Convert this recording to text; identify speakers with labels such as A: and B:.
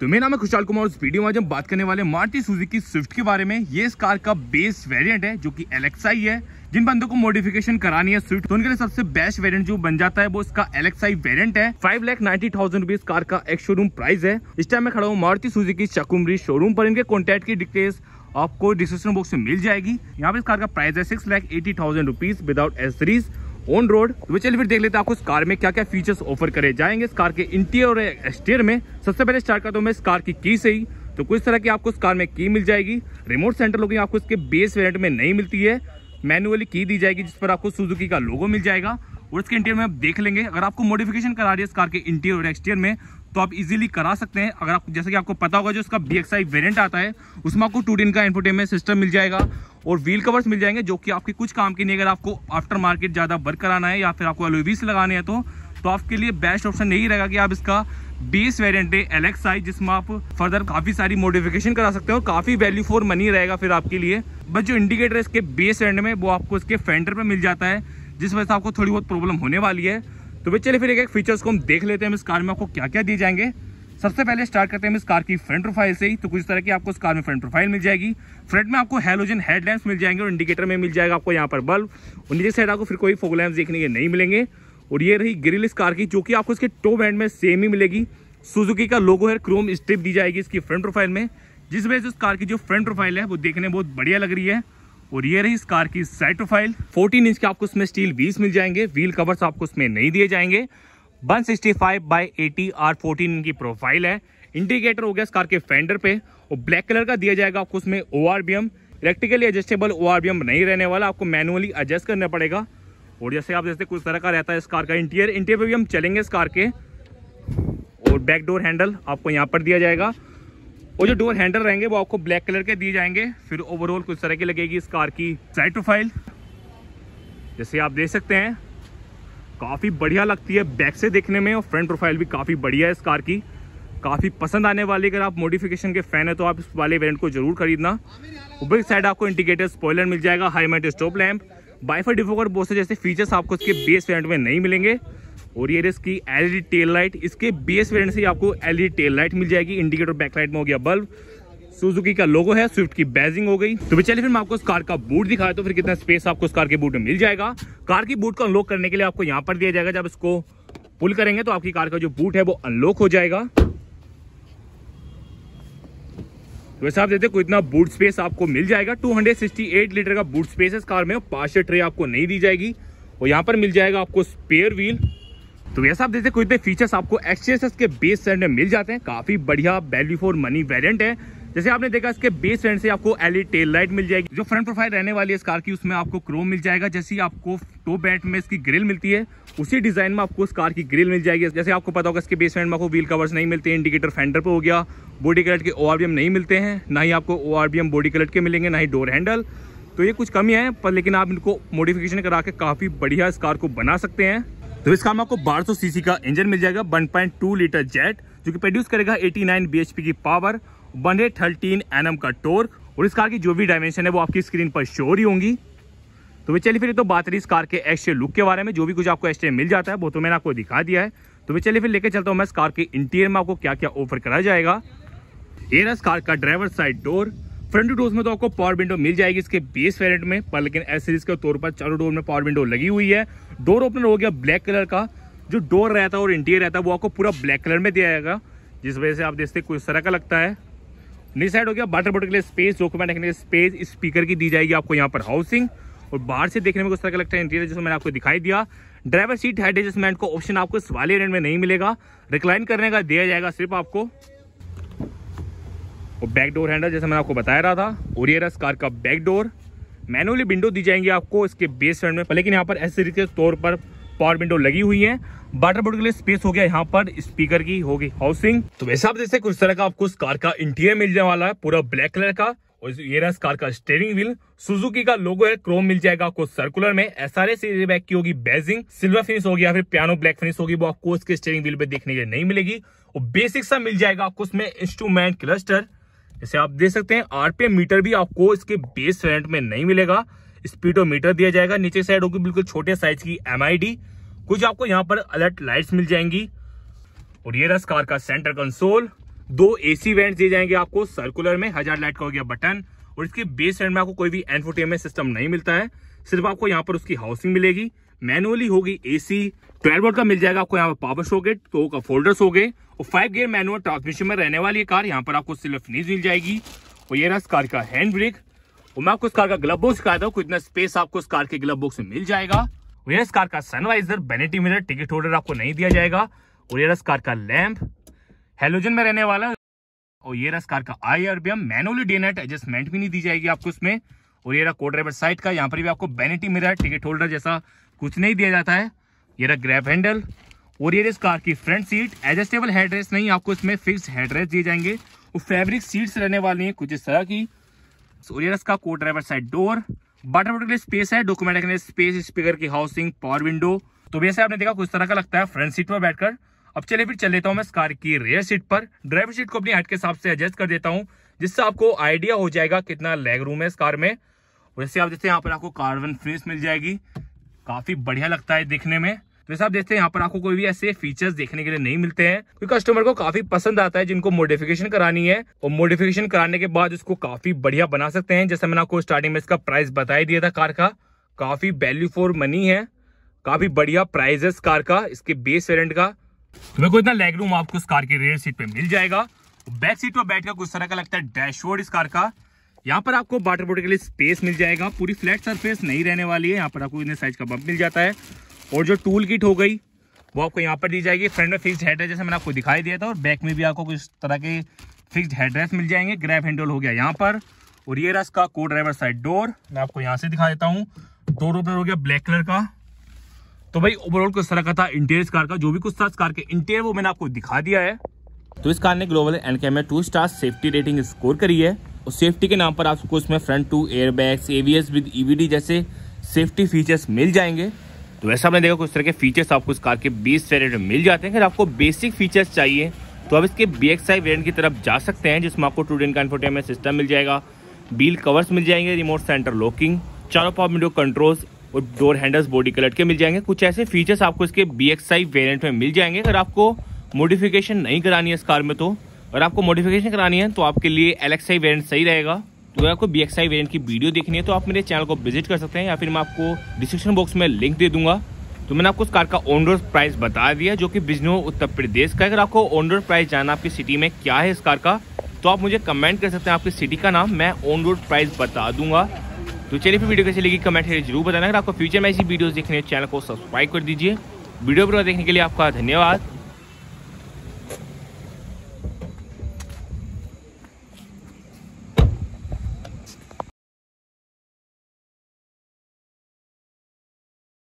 A: तो मेरा नाम है खुशाल कुमार इस वीडियो में आज हम बात करने वाले मारुति सुजुकी स्विफ्ट के बारे में ये इस कार का बेस वेरिएंट है जो कि एलेक्साई है जिन बंदों को मॉडिफिकेशन करानी है स्विफ्ट तो उनके लिए सबसे बेस्ट वेरिएंट जो बन जाता है वो इसका एलेक्साई वेरिएंट है five lakh ninety thousand rupees car का एक शोरूम प्राइस है इस टाइम मैं खड़ा हूँ मारुति सुजुकी चकुमरी शोरूम पर इनके कॉन्टेक्ट की डिटेल्स आपको डिस्क्रिप्शन बॉक्स में मिल जाएगी यहाँ पे इस कार का प्राइस है six lakh eighty thousand rupees without accessories on road तो चलिए फिर देख लेते हैं आपको इस कार में क्या क्या फीचर्स ऑफर करे जाएंगे इस कार के इंटीरियर और एक्सटीरियर में सबसे पहले स्टार्ट करता हूँ मैं इस कार की की से ही तो कुछ तरह की आपको इस कार में की मिल जाएगी रिमोट सेंटर लोगिंग आपको इसके बेस वेरियंट में नहीं मिलती है मैनुअली की दी जाएगी जिस पर आपको सुजुकी का लोगो मिल जाएगा और इसके इंटीरियर में आप देख लेंगे अगर आपको मॉडिफिकेशन करा रही है इस कार के इंटीरियर और एक्सटीरियर में तो आप इजीली करा सकते हैं अगर आप जैसे कि आपको पता होगा जो इसका बी एक्स आई वेरियंट आता है उसमें आपको टू डिन का इन्फोटेनमेंट सिस्टम मिल जाएगा और व्हील कवर्स मिल जाएंगे जो कि आपके कुछ काम के नहीं अगर आपको आफ्टर मार्केट ज़्यादा वर्क कराना है या फिर आपको एलोवीस लगाने हैं तो तो आपके लिए बेस्ट ऑप्शन यही रहेगा कि आप इसका बेस वेरियंट है एलेक्स आई जिसमें आप फर्दर काफ़ी सारी मॉडिफिकेशन करा सकते हो और काफ़ी वैल्यू फॉर मनी रहेगा फिर आपके लिए बस जो इंडिकेटर है इसके बेस एंड में वो आपको इसके फेंडर पर मिल जाता है जिस वजह से आपको थोड़ी बहुत प्रॉब्लम होने वाली है तो भाई चलिए फिर एक एक फीचर्स को हम देख लेते हैं इस कार में आपको क्या क्या दिए जाएंगे सबसे पहले स्टार्ट करते हैं इस कार की फ्रंट प्रोफाइल से ही तो कुछ तरह की आपको इस कार में फ्रंट प्रोफाइल मिल जाएगी फ्रंट में आपको हेलोजन हेडलैम्प्स मिल जाएंगे और इंडिकेटर में मिल जाएगा आपको यहाँ पर बल्ब और नीचे साइड आपको फिर कोई फोक देखने के नहीं मिलेंगे और ये रही ग्रिल इस कार की जो कि आपको इसके टो बैंड में सेम ही मिलेगी सुजुकी का लोगो है क्रोम स्ट्रिप दी जाएगी इसकी फ्रंट प्रोफाइल में जिस वजह से उस कार की जो फ्रंट प्रोफाइल है वो देखने बहुत बढ़िया लग रही है और ये रही इस कार की साइड प्रोफाइल 14 इंच के आपको इसमें स्टील व्हील्स मिल जाएंगे व्हील कवर्स आपको इसमें नहीं दिए जाएंगे 165 sixty five by eighty R fourteen की प्रोफाइल है इंडिकेटर हो गया इस कार के फेंडर पे और ब्लैक कलर का दिया जाएगा आपको उसमें O R B M electrically adjustable O R B M नहीं रहने वाला आपको मैनुअली एडजस्ट करना पड़ेगा और जैसे आप जैसे कुछ तरह का रहता है इस कार का इंटीरियर इंटीरियर पर भी हम चलेंगे इस कार के और बैकडोर हैंडल आपको यहाँ पर दिया जाएगा वो जो डोर हैंडल रहेंगे वो आपको ब्लैक कलर के दिए जाएंगे फिर ओवरऑल कुछ तरह की लगेगी इस कार की साइड प्रोफाइल जैसे आप देख सकते हैं काफ़ी बढ़िया लगती है बैक से देखने में और फ्रंट प्रोफाइल भी काफ़ी बढ़िया है इस कार की काफ़ी पसंद आने वाली अगर आप मोडिफिकेशन के फ़ैन है तो आप इस वाले वेरियंट को जरूर खरीदना ऊपर साइड आपको इंडिकेटर स्पॉयलर मिल जाएगा हाई हाईमेट स्टॉप लैम्प बाइफर डिफोकर बहुत जैसे फीचर्स आपको इसके बेस वेरियंट में नहीं मिलेंगे और ये इसकी एलईडी टेल लाइट इसके बेस वेरिएंट से ही आपको एलईडी टेल लाइट मिल जाएगी इंडिकेटर बैकलाइट में हो गया बल्ब सुजुकी का लोगो है स्विफ्ट की बैजिंग हो गई तो चलिए फिर मैं आपको इस कार का बूट दिखाया तो फिर कितना स्पेस आपको इस कार के बूट में मिल जाएगा कार की बूट को अनलॉक करने के लिए आपको यहाँ पर दिया जाएगा जब इसको पुल करेंगे तो आपकी कार का जो बूट है वो अनलॉक हो जाएगा तो वैसे आप देते को इतना बूट स्पेस आपको मिल जाएगा 268 लीटर का बूट स्पेस इस कार में पार्शल ट्रे आपको नहीं दी जाएगी और यहाँ पर मिल जाएगा आपको स्पेयर व्हील तो वैसा आप देखते कुछ भी फीचर्स आपको एक्सएस के बेस सेट में मिल जाते हैं काफी बढ़िया वैल्यू फॉर मनी वेरियंट है जैसे आपने देखा इसके बेस फ्रंट से आपको एलई टेल लाइट मिल जाएगी जो फ्रंट प्रोफाइल रहने वाली है इस कार की उसमें आपको क्रोम मिल जाएगा जैसे आपको टो बैट में इसकी ग्रिल मिलती है उसी डिजाइन में आपको इस कार की ग्रिल मिल जाएगी जैसे आपको पता होगा इसके बेस में आपको व्हील कवर्स नहीं मिलते इंडिकेटर फेंडर पर हो गया बॉडी कलर के ओ नहीं मिलते हैं ना ही आपको ओ बॉडी कलर के मिलेंगे ना ही डोर हैंडल तो ये कुछ कमी है पर लेकिन आप इनको मॉडिफिकेशन करा के काफ़ी बढ़िया इस कार को बना सकते हैं तो इस काम आपको 1200 सीसी का इंजन मिल जाएगा 1.2 लीटर जेट जो कि प्रोड्यूस करेगा 89 बीएचपी की पावर 113 एनएम का टोर और इस कार की जो भी डायमेंशन है वो आपकी स्क्रीन पर शोर ही होंगी तो वे चलिए फिर तो बात रही इस कार के एक्सट्रे लुक के बारे में जो भी कुछ आपको एक्सट्रे मिल जाता है वो तो मैंने आपको दिखा दिया है तो वे चलिए फिर लेकर चलता हूँ मैं इस कार के इंटीरियर में आपको क्या क्या ऑफर करा जाएगा एरस कार का driver side door front door में तो आपको पावर विंडो मिल जाएगी इसके बेस वेरियंट में पर लेकिन एस सीरीज के तौर पर चारों डोर में पावर विंडो लगी हुई है डोर ओपनर हो गया ब्लैक कलर का जो डोर रहता है और इंटीरियर रहता है वो आपको पूरा ब्लैक कलर में दिया जाएगा जिस वजह से आप देखते कुछ इस तरह का लगता है नी साइड हो गया बाटर बोटल के लिए स्पेस डॉक्यूमेंट रखने के लिए स्पेस स्पीकर की दी जाएगी आपको यहाँ पर हाउसिंग और बाहर से देखने में कुछ तरह का लगता है इंटीरियर जिसमें मैंने आपको दिखाई दिया ड्राइवर सीट हेड एडजस्टमेंट का ऑप्शन आपको इस वाले रेंट में नहीं मिलेगा रिक्लाइन करने का दिया जाएगा सिर्फ आपको और बैक डोर हैंडल जैसे मैंने आपको बताया रहा था ओरियरस कार का बैक डोर मैनुअली विंडो दी जाएंगी आपको इसके बेस फ्रंट में लेकिन यहाँ पर ऐसे तरीके से तौर पर पावर विंडो लगी हुई है बाटर बोर्ड के लिए स्पेस हो गया यहाँ पर स्पीकर की होगी हाउसिंग तो वैसे आप जैसे कुछ तरह का आपको इस कार का इंटीरियर मिलने वाला है पूरा ब्लैक कलर का और ये रहा इस कार का स्टेयरिंग व्हील सुजुकी का लोगो है क्रोम मिल जाएगा आपको सर्कुलर में एस आर बैक की होगी बेजिंग सिल्वर फिनिश होगी या फिर पियानो ब्लैक फिनिश होगी वो आपको इसके स्टेयरिंग व्हील पे देखने के लिए नहीं मिलेगी और बेसिक सा मिल जाएगा आपको उसमें इंस्ट्रूमेंट क्लस्टर जैसे आप देख सकते हैं आरपीएम मीटर भी आपको इसके बेस वेरियंट में नहीं मिलेगा स्पीडोमीटर दिया जाएगा नीचे साइड होगी बिल्कुल छोटे साइज की एम कुछ आपको यहाँ पर अलर्ट लाइट्स मिल जाएंगी और ये रस कार का सेंटर कंसोल दो एसी वेंट दिए जाएंगे आपको सर्कुलर में हजार लाइट का हो गया बटन और इसके बेस वेंट में आपको कोई भी एनफोटेमेंट सिस्टम नहीं मिलता है सिर्फ आपको यहाँ पर उसकी हाउसिंग मिलेगी मैनुअली होगी एसी 12 वोल्ट का मिल जाएगा आपको यहाँ पर पावर सॉकेट तो का फोल्डर्स हो गए और फाइव गियर मैनुअल ट्रांसमिशन में रहने वाली कार यहाँ पर आपको सिर्फ नीज मिल जाएगी और ये रहा इस कार का हैंड ब्रेक और मैं आपको इस कार का ग्लब बॉक्स दिखाया था इतना स्पेस आपको इस कार के ग्लब बॉक्स में मिल जाएगा और ये इस कार का sun visor vanity mirror ticket holder आपको नहीं दिया जाएगा और ये रस कार का लैम्प हेलोजन में रहने वाला और ये रस कार का I RBM manually day night adjustment भी नहीं दी जाएगी आपको इसमें और ये रहा कोड ड्राइवर साइड का यहाँ पर भी आपको बेनेटी मिरर टिकट होल्डर जैसा कुछ नहीं दिया जाता है ये रहा ग्रैप हैंडल और ये इस कार की फ्रंट सीट एडजस्टेबल हेड नहीं आपको इसमें फिक्स हेड दिए जाएंगे और फैब्रिक सीट्स रहने वाली हैं कुछ इस तरह की और ये इसका को ड्राइवर साइड डोर बटर बोर्ड के लिए स्पेस है डॉक्यूमेंट के लिए स्पेस स्पीकर की हाउसिंग पावर विंडो तो वैसे आपने देखा कुछ तरह का लगता है फ्रंट सीट पर बैठकर अब चले फिर चल लेता हूँ मैं इस कार की रेयर सीट पर ड्राइवर सीट को अपनी हाइट के हिसाब से एडजस्ट कर देता हूँ जिससे आपको आइडिया हो जाएगा कितना लेग रूम है इस कार में वैसे आप जैसे यहाँ पर आपको कार्बन फ्रेस मिल जाएगी काफी बढ़िया लगता है देखने में तो आप देखते हैं यहाँ पर आपको कोई भी ऐसे फीचर्स देखने के लिए नहीं मिलते हैं क्योंकि कस्टमर को काफी पसंद आता है जिनको मोडिफिकेशन करानी है और मोडिफिकेशन कराने के बाद उसको काफी बढ़िया बना सकते हैं जैसे मैंने आपको स्टार्टिंग में इसका प्राइस बताया दिया था कार का काफी वैल्यू फॉर मनी है काफी बढ़िया प्राइस है इस कार का इसके बेस वेरियंट का तो मेरे को इतना लेग रूम आपको इस कार के रेयर सीट पे मिल जाएगा बैक सीट पर बैठकर कुछ तरह का लगता है डैशबोर्ड इस कार का यहाँ पर आपको वाटर बोर्ड के लिए स्पेस मिल जाएगा पूरी फ्लैट सरफेस नहीं रहने वाली है यहाँ पर आपको इतने साइज का बम्प मिल जाता है और जो टूल किट हो गई वो आपको यहाँ पर दी जाएगी फ्रंट में फिक्स हेड है जैसे मैंने आपको दिखाई दिया था और बैक में भी आपको कुछ तरह के फिक्स हेडरेस्ट मिल जाएंगे ग्रैप हैंडल हो गया यहाँ पर और ये रस का को ड्राइवर साइड डोर मैं आपको यहाँ से दिखा देता हूँ डोर ओपनर हो गया ब्लैक कलर का तो भाई ओवरऑल कुछ तरह का था इंटीरियर कार का जो भी कुछ था कार के इंटीरियर वो मैंने आपको दिखा दिया है तो इस कार ने ग्लोबल एंड कैमरा two star safety rating score करी है और सेफ्टी के नाम पर आपको इसमें front two airbags ABS with EBD जैसे सेफ्टी फीचर्स मिल जाएंगे तो वैसा आपने देखा कुछ तरह के फीचर्स आपको इस कार के बीस वेरियंट में मिल जाते हैं अगर आपको बेसिक फीचर्स चाहिए तो आप इसके बी एक्स वेरियंट की तरफ जा सकते हैं जिसमें आपको टू डेन का सिस्टम मिल जाएगा बिल कवर्स मिल जाएंगे रिमोट सेंटर लॉकिंग चारों पावर विंडो कंट्रोल्स और डोर हैंडल्स बॉडी कलर के मिल जाएंगे कुछ ऐसे फीचर्स आपको इसके बी एक्स वेरियंट में मिल जाएंगे अगर आपको मॉडिफिकेशन नहीं करानी है इस कार में तो और आपको मॉडिफिकेशन करानी है तो आपके लिए एल एक्स आई वेरियंट सही रहेगा तो अगर आपको बी एक्स आई वेरियंट की वीडियो देखनी है तो आप मेरे चैनल को विजिट कर सकते हैं या फिर मैं आपको डिस्क्रिप्शन बॉक्स में लिंक दे दूंगा तो मैंने आपको उस कार का ऑन रोड प्राइस बता दिया जो कि बिजनौर उत्तर प्रदेश का अगर आपको ऑन रोड प्राइस जाना आपकी सिटी में क्या है इस कार का तो आप मुझे कमेंट कर सकते हैं आपकी सिटी का नाम मैं ऑन रोड प्राइस बता दूंगा तो चलिए फिर वीडियो कैसी लगी कमेंट करके जरूर बताना अगर आपको फ्यूचर में ऐसी वीडियोस देखने चैनल को सब्सक्राइब कर दीजिए वीडियो पर देखने के लिए आपका धन्यवाद